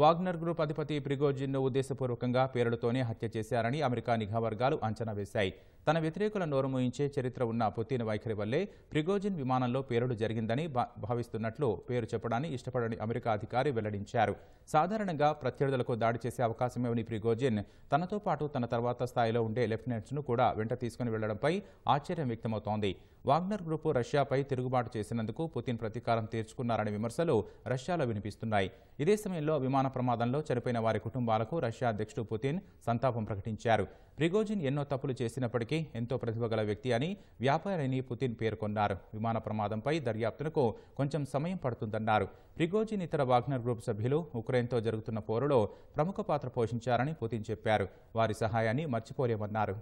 Wagner group అధిపతి ప్రిగోజిన్ను ఉద్దేశపూర్వకంగా పేరులతోనే హత్య చేశారని అమెరికా నిఘా వర్గాలు అంచనా వేశాయి తన వ్యతిరేకుల నోరుమూయించే చరిత్ర ఉన్న పుతిన్ వైఖరి వల్లే ప్రిగోజిన్ విమానంలో పేరుడు జరిగిందని భావిస్తున్నట్లు పేరు చెప్పడాన్ని ఇష్టపడని అమెరికా అధికారి వెల్లడించారు సాధారణంగా ప్రత్యర్థులకు దాడి చేసే అవకాశమేమని ప్రిగోజిన్ తనతో పాటు తన తర్వాత స్థాయిలో ఉండే లెఫ్టినెంట్స్ను కూడా వెంట తీసుకుని వెళ్లడంపై ఆశ్చర్యం వ్యక్తమవుతోంది వాగ్నర్ గ్రూప్ రష్యాపై తిరుగుబాటు చేసినందుకు పుతిన్ ప్రతీకారం తీర్చుకున్నారనే విమర్శలు రష్యాలో వినిపిస్తున్నాయి ఇదే సమయంలో విమానం విమాన ప్రమాదంలో చనిపోయిన వారి కుటుంబాలకు రష్యా అధ్యక్షుడు పుతిన్ సంతాపం ప్రకటించారు ప్రిగోజిన్ ఎన్నో తప్పులు చేసినప్పటికీ ఎంతో ప్రతిభ గల వ్యక్తి అని వ్యాపారిని పుతిన్ పేర్కొన్నారు విమాన ప్రమాదంపై దర్యాప్తునకు కొంచెం సమయం పడుతుందన్నారు ప్రిగోజిన్ ఇతర వాగ్నర్ గ్రూప్ సభ్యులు ఉక్రెయిన్తో జరుగుతున్న పోరులో ప్రముఖ పాత్ర పోషించారని పుతిన్ చెప్పారు వారి సహాయాన్ని మర్చిపోలేమన్నారు